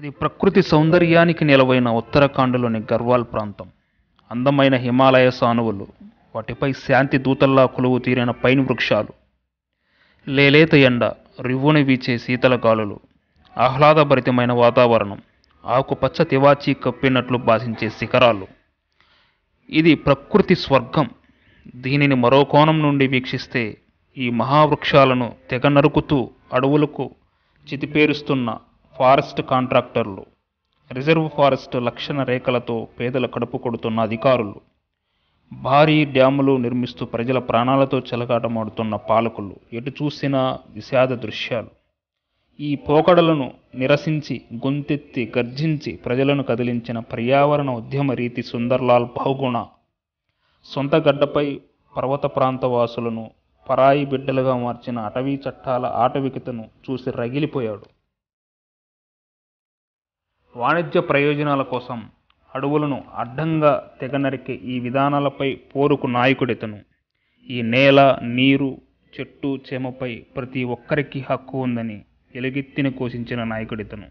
అది ప్రకృతి సౌందర్యానికి నిలవైన ఉత్తరాఖండ్లోని గర్వాల్ ప్రాంతం అందమైన హిమాలయ సానువులు వాటిపై శాంతి దూతల్లా కొలువు తీరిన పైన వృక్షాలు లేలేత ఎండ రివ్వుని వీచే శీతల గాలులు ఆహ్లాదభరితమైన వాతావరణం ఆకుపచ్చ తివాచి కప్పినట్లు భాషించే శిఖరాలు ఇది ప్రకృతి స్వర్గం దీనిని మరో కోణం నుండి వీక్షిస్తే ఈ మహావృక్షాలను తెగ నరుకుతూ అడవులకు చితిపేరుస్తున్న ఫారెస్ట్ కాంట్రాక్టర్లు రిజర్వ్ ఫారెస్ట్ లక్షణ రేఖలతో పేదల కడుపు కొడుతున్న అధికారులు భారీ డ్యాములు నిర్మిస్తూ ప్రజల ప్రాణాలతో చెలగాటమాడుతున్న పాలకులు ఎటు చూసినా విషాద దృశ్యాలు ఈ పోకడలను నిరసించి గొంతెత్తి గర్జించి ప్రజలను కదిలించిన పర్యావరణ ఉద్యమ రీతి సుందర్లాల్ బహుగుణ సొంత గడ్డపై పర్వత వాసులను పరాయి బిడ్డలుగా మార్చిన అటవీ చట్టాల ఆటవికతను చూసి రగిలిపోయాడు వాణిజ్య ప్రయోజనాల కోసం అడవులను అడ్డంగా తెగ నరికే ఈ విధానాలపై పోరుకు నాయకుడితను ఈ నేల నీరు చెట్టు చేమపై ప్రతి ఒక్కరికి హక్కు ఉందని ఎలుగెత్తిన కోషించిన నాయకుడితను